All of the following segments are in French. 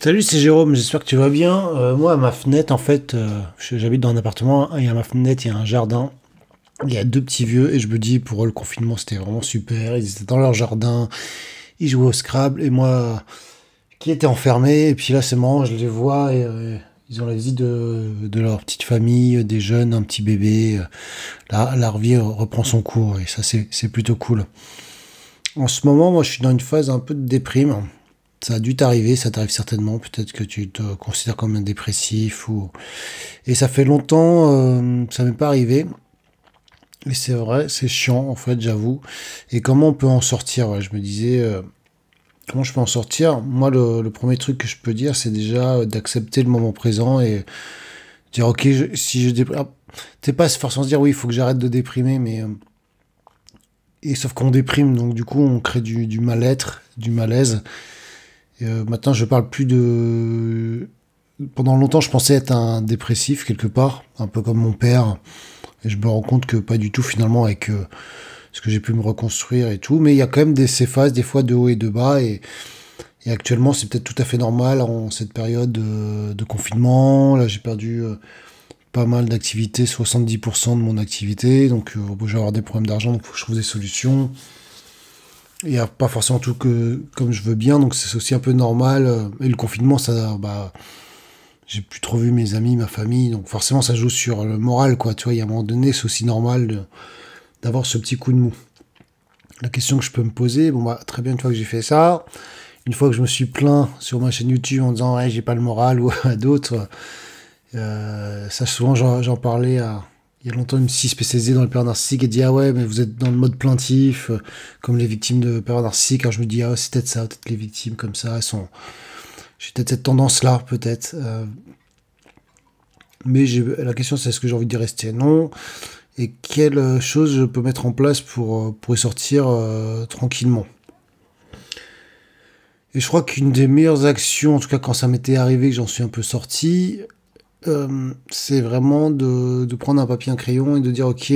Salut, c'est Jérôme, j'espère que tu vas bien. Euh, moi, à ma fenêtre, en fait, euh, j'habite dans un appartement, hein, y a ma fenêtre, il y a un jardin. Il y a deux petits vieux, et je me dis, pour eux, le confinement, c'était vraiment super. Ils étaient dans leur jardin, ils jouaient au Scrabble, et moi, qui étais enfermé, et puis là, c'est marrant, je les vois, et euh, ils ont la visite de, leur petite famille, des jeunes, un petit bébé. Là, la vie reprend son cours, et ça, c'est plutôt cool. En ce moment, moi, je suis dans une phase un peu de déprime ça a dû t'arriver, ça t'arrive certainement, peut-être que tu te considères comme un dépressif ou et ça fait longtemps, que euh, ça m'est pas arrivé. Et c'est vrai, c'est chiant en fait, j'avoue. Et comment on peut en sortir Je me disais, euh, comment je peux en sortir Moi, le, premier truc que je peux dire, c'est déjà d'accepter le moment présent et dire ok, si je déprime, Tu ah, t'es pas forcément se dire oui, il faut que j'arrête de déprimer, mais euh, et sauf qu'on déprime, donc du coup, on crée du mal-être, du malaise. Et euh, maintenant, je parle plus de. Pendant longtemps, je pensais être un dépressif quelque part, un peu comme mon père. Et je me rends compte que pas du tout finalement, avec euh, ce que j'ai pu me reconstruire et tout. Mais il y a quand même des, ces phases, des fois de haut et de bas. Et, actuellement, c'est peut-être tout à fait normal en cette période de, confinement. Là, j'ai perdu euh, pas mal d'activités, 70% de mon activité. Donc, je vais avoir des problèmes d'argent, donc il faut que je trouve des solutions il n'y a pas forcément tout que comme je veux bien, donc c'est aussi un peu normal. Euh, et le confinement, ça, bah, j'ai plus trop vu mes amis, ma famille, donc forcément ça joue sur le moral, quoi. Tu vois, il y a un moment donné, c'est aussi normal d'avoir ce petit coup de mou. La question que je peux me poser, bon bah très bien une fois que j'ai fait ça, une fois que je me suis plaint sur ma chaîne YouTube en disant j'ai pas le moral ou à d'autres, euh, ça souvent j'en parlais à il y a longtemps, une psy spécialisée dans le pervers narcissiques et dit Ah ouais, mais vous êtes dans le mode plaintif, euh, comme les victimes de pervers narcissiques. Alors je me dis Ah, c'est peut-être ça, peut-être les victimes comme ça, elles sont. J'ai peut-être cette tendance-là, peut-être. Euh. Mais la question, c'est est-ce que j'ai envie d'y rester Non. Et quelle euh, chose je peux mettre en place pour, pour y sortir tranquillement et je crois qu'une des meilleures actions, en tout cas quand ça m'était arrivé, que j'en suis un peu sorti, euh, c'est vraiment de, de, prendre un papier, un crayon et de dire ok,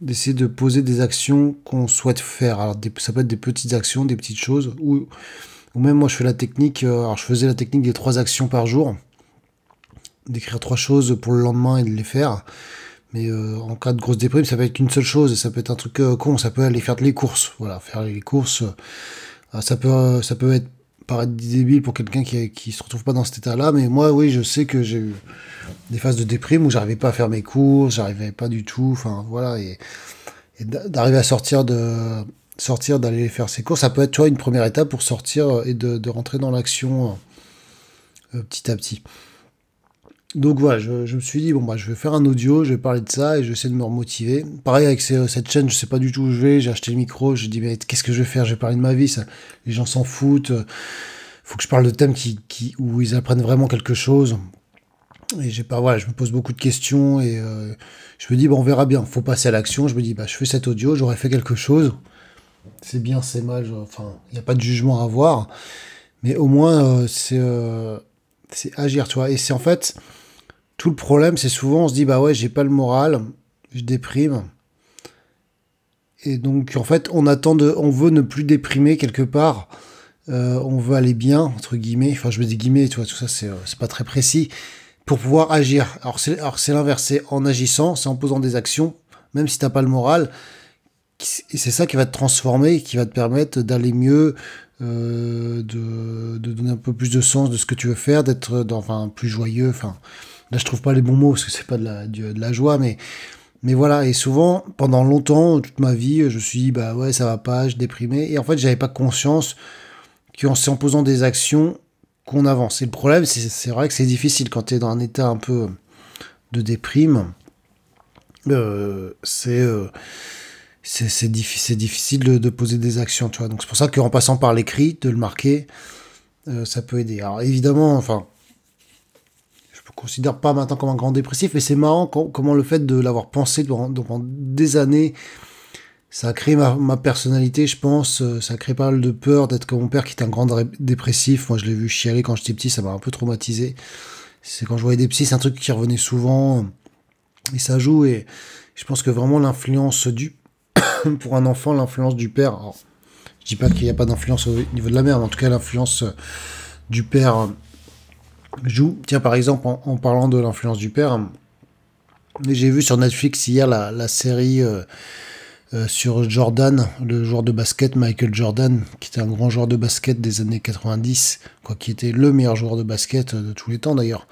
d'essayer de poser des actions qu'on souhaite faire. Alors ça peut être des petites actions, des petites choses, ou, ou même moi je fais la technique, euh, alors je faisais la technique des trois actions par jour, d'écrire trois choses pour le lendemain et de les faire. Mais euh, en cas de grosse déprime, ça peut être une seule chose, et ça peut être un truc con, ça peut aller faire les courses, voilà, faire les courses. ça peut, ça peut être paraître débile pour quelqu'un qui, qui se retrouve pas dans cet état-là, mais moi, oui, je sais que j'ai eu des phases de déprime où j'arrivais pas à faire mes cours, j'arrivais pas du tout, enfin voilà, et, d'arriver à sortir de sortir d'aller faire ses courses, ça peut être tu une première étape pour sortir et de, rentrer dans l'action euh, petit à petit. Donc voilà, je, je, me suis dit, bon, bah, je vais faire un audio, je vais parler de ça et j'essaie de me remotiver. Pareil avec euh, cette chaîne, je sais pas du tout où je vais, j'ai acheté le micro, j'ai dit, mais qu'est-ce que je vais faire Je vais parler de ma vie, les gens s'en foutent. Euh, faut que je parle de thèmes qui, qui, où ils apprennent vraiment quelque chose. Et j'ai pas, voilà, je me pose beaucoup de questions et euh, je me dis, bon, on verra bien, faut passer à l'action. Je me dis, bah, je fais cet audio, j'aurais fait quelque chose. C'est bien, c'est mal, enfin, il n'y a pas de jugement à avoir. Mais au moins, c'est c'est agir, tu vois. Et c'est en fait tout le problème, c'est souvent on se dit bah ouais, j'ai pas le moral, je déprime. Et donc en fait, on attend de, on veut ne plus déprimer quelque part. Euh, on veut aller bien entre guillemets. Enfin, je me dis guillemets, tu vois, tout ça euh, c'est pas très précis pour pouvoir agir. Alors c'est alors c'est l'inverse, c'est en agissant, c'est en posant des actions, même si t'as pas le moral. et c'est ça qui va te transformer, qui va te permettre d'aller mieux, euh, de, de, donner un peu plus de sens de ce que tu veux faire, d'être enfin plus joyeux, enfin là je trouve pas les bons mots parce que c'est pas de la, de la joie, mais mais voilà, et souvent, pendant longtemps, toute ma vie, je me suis dit, bah ouais, ça va pas, je déprimé. Et en fait, j'avais pas conscience qu'en en' posant des actions, qu'on avance. Et le problème, c'est vrai que c'est difficile quand tu es dans un état un peu de déprime. Euh, c'est euh, c'est difficile de, poser des actions, tu vois. Donc c'est pour ça qu'en passant par l'écrit, de le marquer, euh, ça peut aider. Alors évidemment, enfin, considère pas maintenant comme un grand dépressif, mais c'est marrant comment le fait de l'avoir pensé pendant, des années, ça a créé ma, personnalité, je pense, euh, ça crée créé pas mal de peur d'être comme mon père qui est un grand dépressif. Moi, je l'ai vu chialer quand j'étais petit, ça m'a un peu traumatisé. C'est quand je voyais des psys, c'est un truc qui revenait souvent, et ça joue, et je pense que vraiment l'influence du, pour un enfant, l'influence du père, je dis pas qu'il n'y a pas d'influence au niveau de la mère, mais en tout cas, l'influence du père joue. Tiens, par exemple, en, parlant de l'influence du père, j'ai vu sur Netflix hier la, série euh, euh, sur Jordan, le joueur de basket Michael Jordan, qui était un grand joueur de basket des années 90, quoi, qui était le meilleur joueur de basket euh, de tous les temps d'ailleurs.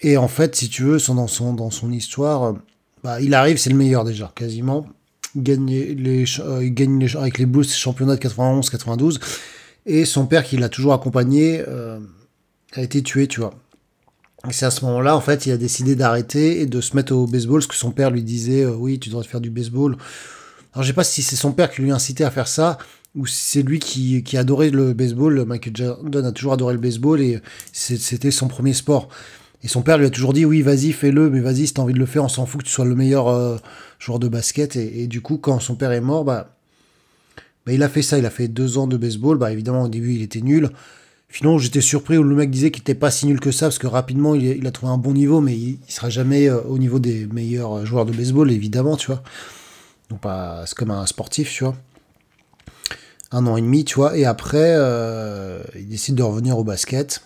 Et en fait, si tu veux, son, dans, son, dans son histoire, bah, il arrive, c'est le meilleur déjà, quasiment. Il gagne, les, les, avec les Blues championnat de 91-92. Et son père qui l'a toujours accompagné a été tué, tu vois. C'est à ce moment-là, en fait, il a décidé d'arrêter et de se mettre au baseball, ce que son père lui disait euh, Oui, tu devrais faire du baseball. Alors, je sais pas si c'est son père qui lui incité à faire ça, ou si c'est lui qui, qui, adorait le baseball. Michael Jordan a toujours adoré le baseball et c'était son premier sport. Et son père lui a toujours dit Oui, vas-y, fais-le, mais vas-y, si t'as envie de le faire, on s'en fout que tu sois le meilleur euh, joueur de basket. Et, du coup, quand son père est mort, bah, bah, il a fait ça. Il a fait deux ans de baseball. Bah, évidemment, au début, il était nul j'étais surpris où le mec disait qu'il n'était pas si nul que ça, parce que rapidement, il, a trouvé un bon niveau, mais il, ne sera jamais euh, au niveau des meilleurs joueurs de baseball, évidemment, tu vois. Donc, pas c'est comme un sportif, tu vois. Un an et demi, tu vois. Et après, euh, il décide de revenir au basket.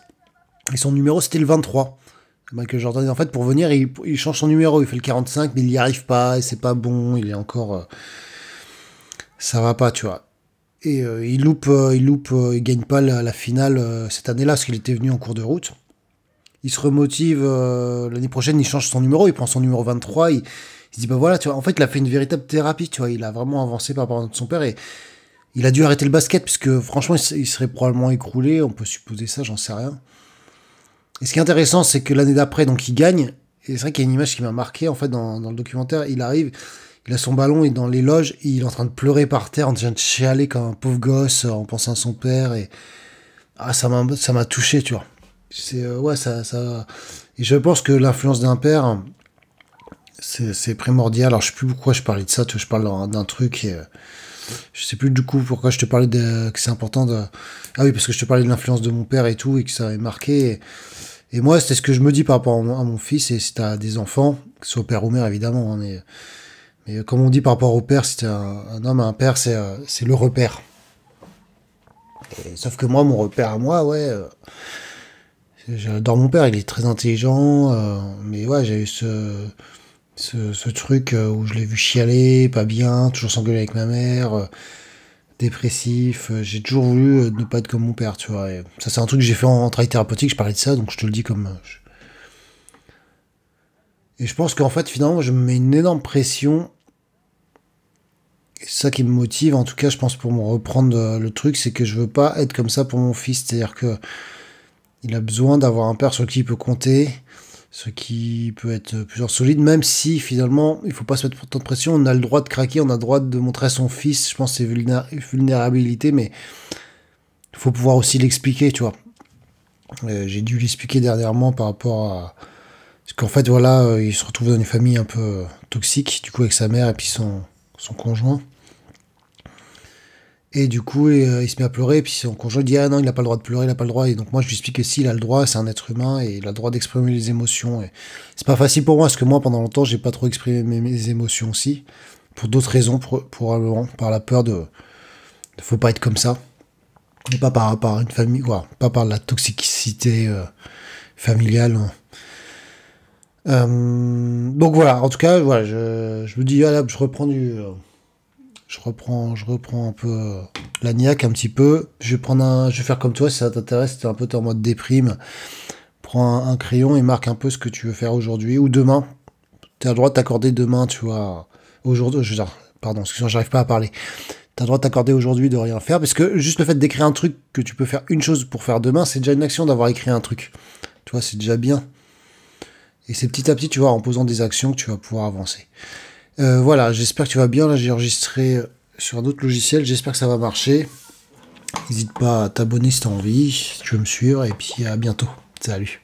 Et son numéro, c'était le 23. Michael Jordan, en fait, pour venir, il, change son numéro. Il fait le 45, mais il n'y arrive pas, et c'est pas bon, il est encore. Euh, ça va pas, tu vois. Et euh, il loupe, euh, il loupe, euh, il gagne pas la, finale cette année-là parce qu'il était venu en cours de route. Il se remotive l'année prochaine, il change son numéro, il prend son numéro 23, il, se dit bah voilà, tu vois, en fait, il a fait une véritable thérapie, tu vois, il a vraiment avancé par rapport à son père et il a dû arrêter le basket puisque franchement, il, serait probablement écroulé, on peut supposer ça, j'en sais rien. Et ce qui est intéressant, c'est que l'année d'après, donc il gagne. Et c'est vrai qu'il y a une image qui m'a marqué en fait dans, dans le documentaire. Il arrive, il a son ballon, et est dans les loges, il est en train de pleurer par terre, en train de chialer comme un pauvre gosse euh, en pensant à son père. Et ah, ça m'a, ça m'a touché, tu vois. C'est euh, ouais, ça, Et je pense que l'influence d'un père, c'est, primordial. Alors, je sais plus pourquoi je parlais de ça. Tu je parle d'un truc et ne euh, je sais plus du coup pourquoi je te parlais que c'est important de. Ah oui, parce que je te parlais de l'influence de mon père et tout et que ça avait marqué. Et, moi, c'est ce que je me dis par rapport à mon, fils. Et si t'as des enfants, que ce soit père ou mère, évidemment, on est mais euh, comme on dit par rapport au père, c'était un, un, homme, un père, c'est euh, le repère. sauf que moi, mon repère à moi, ouais, euh, j'adore mon père, il est très intelligent, mais ouais, j'ai eu ce, ce, truc où je l'ai vu chialer, pas bien, toujours s'engueuler avec ma mère, dépressif, j'ai toujours voulu ne pas être comme mon père, tu vois. ça, c'est un truc que j'ai fait en, travail thérapeutique, je parlais de ça, donc je te le dis comme. Et je pense qu'en fait, finalement, je me mets une énorme pression. Et c'est ça qui me motive, en tout cas, je pense, pour me reprendre euh, le truc, c'est que je veux pas être comme ça pour mon fils. C'est-à-dire que il a besoin d'avoir un père sur qui il peut compter, ce qui peut être plusieurs solide, même si finalement, il faut pas se mettre tant de pression. On a le droit de craquer, on a le droit de montrer à son fils, je pense, ses vulnérabilités, mais il faut pouvoir aussi l'expliquer, tu vois. Euh, j'ai dû l'expliquer dernièrement par rapport à parce qu'en fait, voilà, euh, il se retrouve dans une famille un peu euh, toxique, du coup, avec sa mère et puis son, son conjoint. Et du coup, euh, il se met à pleurer, et puis son conjoint dit Ah non, il n'a pas le droit de pleurer, il n'a pas le droit. Et donc, moi, je lui explique que il a le droit, c'est un être humain, et il a le droit d'exprimer les émotions. Et c'est pas facile pour moi, parce que moi, pendant longtemps, j'ai pas trop exprimé mes, émotions aussi, pour d'autres raisons, pour, probablement, par la peur de, ne faut pas être comme ça. Et pas par, une famille, quoi, pas par la toxicité familiale. Euh, donc voilà, en tout cas, voilà, je, me dis, ah, je reprends du. Je reprends, je reprends un peu euh, la niaque un petit peu. Je vais un, je vais faire comme toi, si ça t'intéresse, t'es un peu en mode déprime. Prends un, crayon et marque un peu ce que tu veux faire aujourd'hui ou demain. T'as le droit de t'accorder demain, tu vois. Aujourd'hui, euh, je pardon, excuse j'arrive pas à parler. T'as le droit de t'accorder aujourd'hui de rien faire parce que juste le fait d'écrire un truc que tu peux faire une chose pour faire demain, c'est déjà une action d'avoir écrit un truc. Tu vois, c'est déjà bien. Et c'est petit à petit, tu vois, en posant des actions que tu vas pouvoir avancer. Euh, voilà, j'espère que tu vas bien. Là, j'ai enregistré sur un autre logiciel. J'espère que ça va marcher. N'hésite pas à t'abonner si tu as envie, si tu veux me suivre. Et puis à bientôt. Salut.